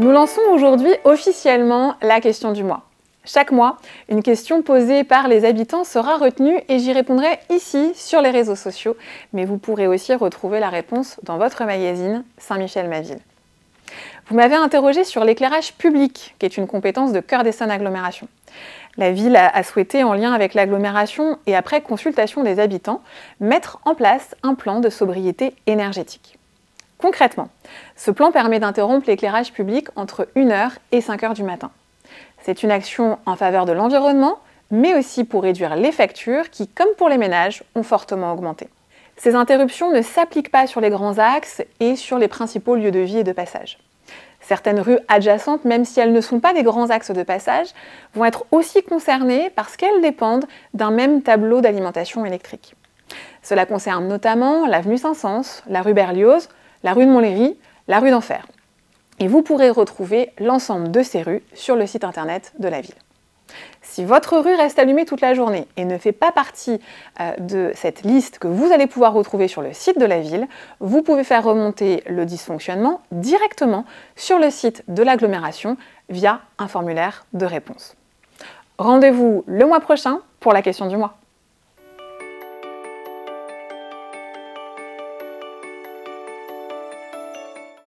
Nous lançons aujourd'hui officiellement la question du mois. Chaque mois, une question posée par les habitants sera retenue et j'y répondrai ici sur les réseaux sociaux, mais vous pourrez aussi retrouver la réponse dans votre magazine Saint-Michel maville Vous m'avez interrogé sur l'éclairage public, qui est une compétence de Cœur des d'Essonne Agglomération. La ville a souhaité, en lien avec l'agglomération et après consultation des habitants, mettre en place un plan de sobriété énergétique. Concrètement, ce plan permet d'interrompre l'éclairage public entre 1h et 5h du matin. C'est une action en faveur de l'environnement, mais aussi pour réduire les factures qui, comme pour les ménages, ont fortement augmenté. Ces interruptions ne s'appliquent pas sur les grands axes et sur les principaux lieux de vie et de passage. Certaines rues adjacentes, même si elles ne sont pas des grands axes de passage, vont être aussi concernées parce qu'elles dépendent d'un même tableau d'alimentation électrique. Cela concerne notamment l'avenue Saint-Saëns, la rue Berlioz, la rue de Montlhéry, la rue d'Enfer. Et vous pourrez retrouver l'ensemble de ces rues sur le site internet de la ville. Si votre rue reste allumée toute la journée et ne fait pas partie euh, de cette liste que vous allez pouvoir retrouver sur le site de la ville, vous pouvez faire remonter le dysfonctionnement directement sur le site de l'agglomération via un formulaire de réponse. Rendez-vous le mois prochain pour la question du mois.